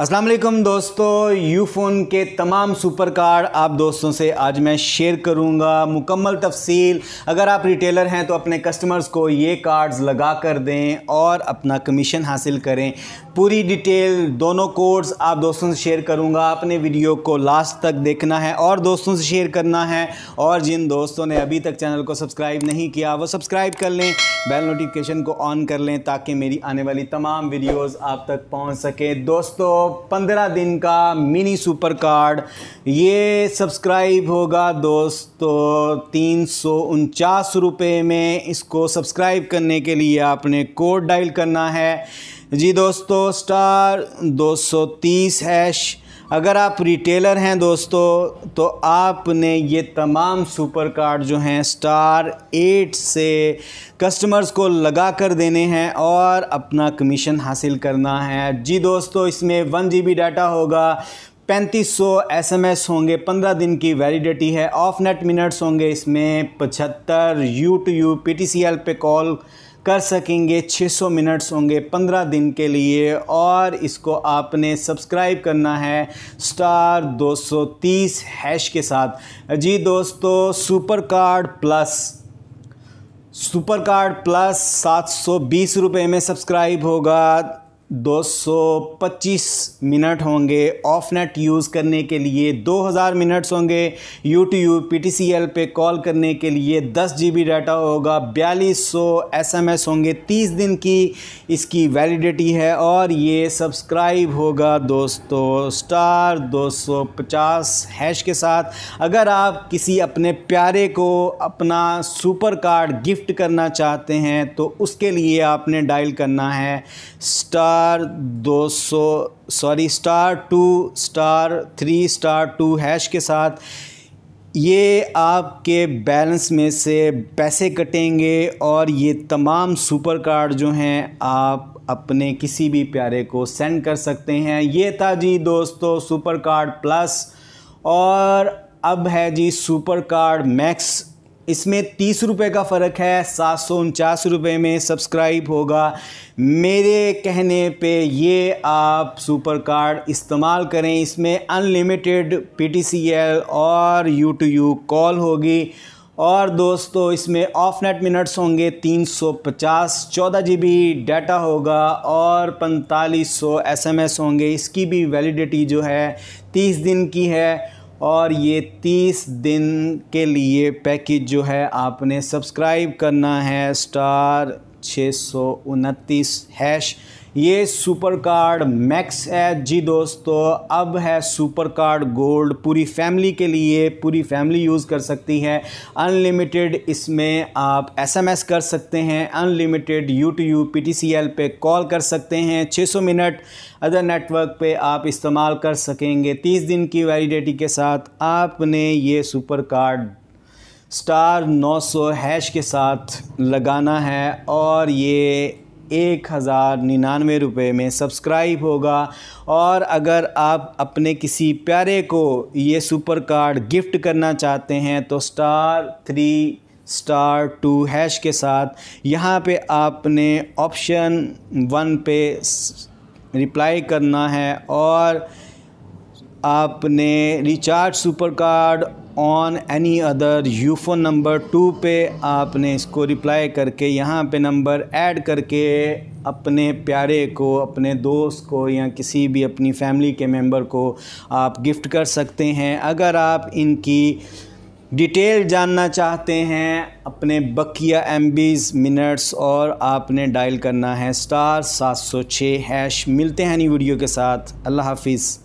असलम दोस्तों you phone के तमाम सुपर कार्ड आप दोस्तों से आज मैं शेयर करूंगा मुकम्मल तफसील अगर आप रिटेलर हैं तो अपने कस्टमर्स को ये कार्ड्स लगा कर दें और अपना कमीशन हासिल करें पूरी डिटेल दोनों कोड्स आप दोस्तों से शेयर करूंगा अपने वीडियो को लास्ट तक देखना है और दोस्तों से शेयर करना है और जिन दोस्तों ने अभी तक चैनल को सब्सक्राइब नहीं किया वो सब्सक्राइब कर लें बेल नोटिफिकेशन को ऑन कर लें ताकि मेरी आने वाली तमाम वीडियोज़ आप तक पहुँच सकें दोस्तों पंद्रह दिन का मिनी सुपर कार्ड ये सब्सक्राइब होगा दोस्तों तीन सौ उनचास रुपये में इसको सब्सक्राइब करने के लिए आपने कोड डायल करना है जी दोस्तों स्टार दो सौ तीस हैश अगर आप रिटेलर हैं दोस्तों तो आपने ये तमाम सुपर कार्ड जो हैं स्टार एट से कस्टमर्स को लगा कर देने हैं और अपना कमीशन हासिल करना है जी दोस्तों इसमें वन जी डाटा होगा पैंतीस सौ एस एम एस होंगे पंद्रह दिन की वैलिडिटी है ऑफ नेट मिनट्स होंगे इसमें पचहत्तर U to U P T C L पे कॉल कर सकेंगे 600 मिनट्स होंगे 15 दिन के लिए और इसको आपने सब्सक्राइब करना है स्टार 230 हैश के साथ जी दोस्तों super card plus super card plus सात सौ बीस रुपये में सब्सक्राइब होगा 225 मिनट होंगे ऑफ नेट यूज़ करने के लिए 2000 मिनट्स होंगे U T U P T C L पे कॉल करने के लिए 10 जी बी डाटा होगा बयालीस सौ एस एम एस होंगे 30 दिन की इसकी वैलिडिटी है और ये सब्सक्राइब होगा दोस्तों स्टार 250 हैश के साथ अगर आप किसी अपने प्यारे को अपना सुपर कार्ड गिफ्ट करना चाहते हैं तो उसके लिए आपने डायल करना है स्टार स्टार दो सौ sorry star two star three star two hash के साथ ये आपके बैलेंस में से पैसे कटेंगे और ये तमाम सुपर कार्ड जो हैं आप अपने किसी भी प्यारे को सेंड कर सकते हैं ये था जी दोस्तों सुपर कार्ड प्लस और अब है जी सुपर कार्ड मैक्स इसमें तीस रुपये का फ़र्क है सात सौ उनचास रुपये में सब्सक्राइब होगा मेरे कहने पे ये आप सुपर कार्ड इस्तेमाल करें इसमें अनलिमिटेड पीटीसीएल और यू टू यू कॉल होगी और दोस्तों इसमें ऑफ नेट मिनट्स होंगे 350 चौदह जी डाटा होगा और 4500 एस होंगे इसकी भी वैलिडिटी जो है 30 दिन की है और ये तीस दिन के लिए पैकेज जो है आपने सब्सक्राइब करना है स्टार छः सौ उनतीस हैश ये सुपर कार्ड मैक्स है जी दोस्तों अब है सुपर कार्ड गोल्ड पूरी फैमिली के लिए पूरी फैमिली यूज़ कर सकती है अनलिमिटेड इसमें आप एसएमएस कर सकते हैं unlimited U to U P T C L पे कॉल कर सकते हैं 600 मिनट अदर नेटवर्क पे आप इस्तेमाल कर सकेंगे 30 दिन की वैलिडिटी के साथ आपने ये सुपर कार्ड स्टार 900 हैश के साथ लगाना है और ये एक हज़ार निन्यानवे रुपये में सब्सक्राइब होगा और अगर आप अपने किसी प्यारे को ये सुपर कार्ड गिफ्ट करना चाहते हैं तो star three star two hash के साथ यहाँ पे आपने ऑप्शन वन पे रिप्लाई करना है और आपने recharge super card on any other phone number two पे आपने इसको रिप्लाई करके यहाँ पे नंबर ऐड करके अपने प्यारे को अपने दोस्त को या किसी भी अपनी फैमिली के मेंबर को आप गिफ्ट कर सकते हैं अगर आप इनकी डिटेल जानना चाहते हैं अपने बकिया एम मिनट्स और आपने डायल करना है स्टार सात सौ छः हैश मिलते हैं नी वीडियो के साथ अल्लाह हाफिज़